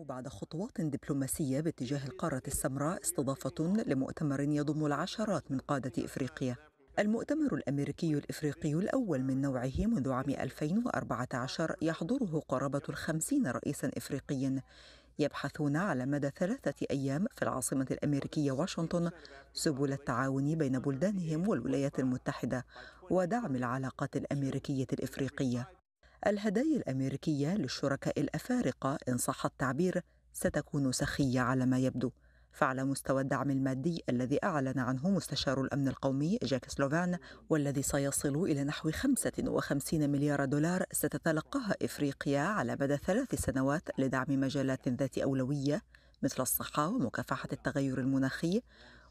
بعد خطوات دبلوماسية باتجاه القارة السمراء استضافة لمؤتمر يضم العشرات من قادة إفريقيا المؤتمر الأمريكي الإفريقي الأول من نوعه منذ عام 2014 يحضره قرابة الخمسين رئيسا إفريقيا يبحثون على مدى ثلاثة أيام في العاصمة الأمريكية واشنطن سبل التعاون بين بلدانهم والولايات المتحدة ودعم العلاقات الأمريكية الإفريقية الهدايا الأمريكية للشركاء الأفارقة إن صح التعبير ستكون سخية على ما يبدو فعلى مستوى الدعم المادي الذي أعلن عنه مستشار الأمن القومي جاك سلوفان والذي سيصل إلى نحو 55 مليار دولار ستتلقاها إفريقيا على مدى ثلاث سنوات لدعم مجالات ذات أولوية مثل الصحة ومكافحة التغير المناخي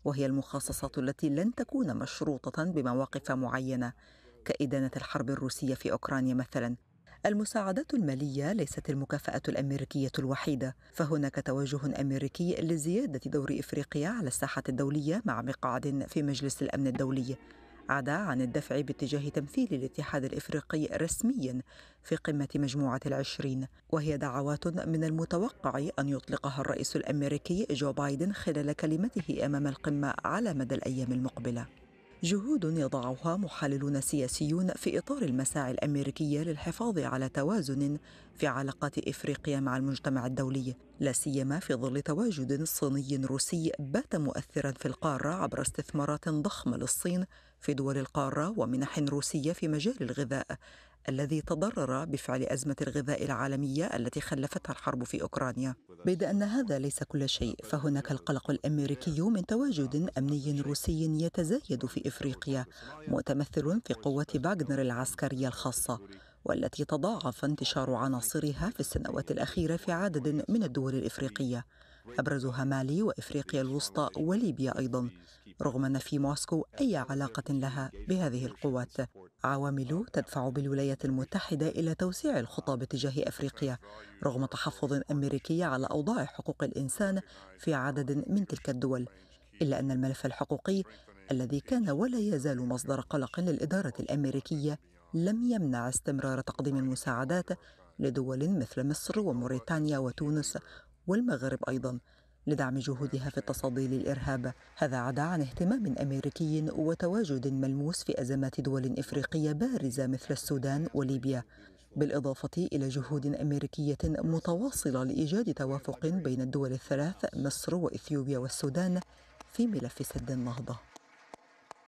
وهي المخصصات التي لن تكون مشروطة بمواقف معينة كإدانة الحرب الروسية في أوكرانيا مثلاً المساعدات المالية ليست المكافأة الأمريكية الوحيدة فهناك توجه أمريكي لزيادة دور إفريقيا على الساحة الدولية مع مقعد في مجلس الأمن الدولي عدا عن الدفع باتجاه تمثيل الاتحاد الإفريقي رسميا في قمة مجموعة العشرين وهي دعوات من المتوقع أن يطلقها الرئيس الأمريكي جو بايدن خلال كلمته أمام القمة على مدى الأيام المقبلة جهود يضعها محللون سياسيون في اطار المساعي الامريكيه للحفاظ على توازن في علاقات افريقيا مع المجتمع الدولي لا سيما في ظل تواجد صيني روسي بات مؤثرا في القاره عبر استثمارات ضخمه للصين في دول القاره ومنح روسيه في مجال الغذاء الذي تضرر بفعل أزمة الغذاء العالمية التي خلفتها الحرب في أوكرانيا بيد أن هذا ليس كل شيء فهناك القلق الأمريكي من تواجد أمني روسي يتزايد في إفريقيا متمثل في قوة باغنر العسكرية الخاصة والتي تضاعف انتشار عناصرها في السنوات الأخيرة في عدد من الدول الإفريقية أبرزها مالي وإفريقيا الوسطى وليبيا أيضا رغم أن في موسكو أي علاقة لها بهذه القوات عوامل تدفع بالولايات المتحدة إلى توسيع الخطى باتجاه أفريقيا رغم تحفظ أمريكي على أوضاع حقوق الإنسان في عدد من تلك الدول إلا أن الملف الحقوقي الذي كان ولا يزال مصدر قلق للإدارة الأمريكية لم يمنع استمرار تقديم المساعدات لدول مثل مصر وموريتانيا وتونس والمغرب أيضا لدعم جهودها في التصدي للإرهاب هذا عدا عن اهتمام أمريكي وتواجد ملموس في أزمات دول إفريقية بارزة مثل السودان وليبيا بالإضافة إلى جهود أمريكية متواصلة لإيجاد توافق بين الدول الثلاث مصر وإثيوبيا والسودان في ملف سد النهضة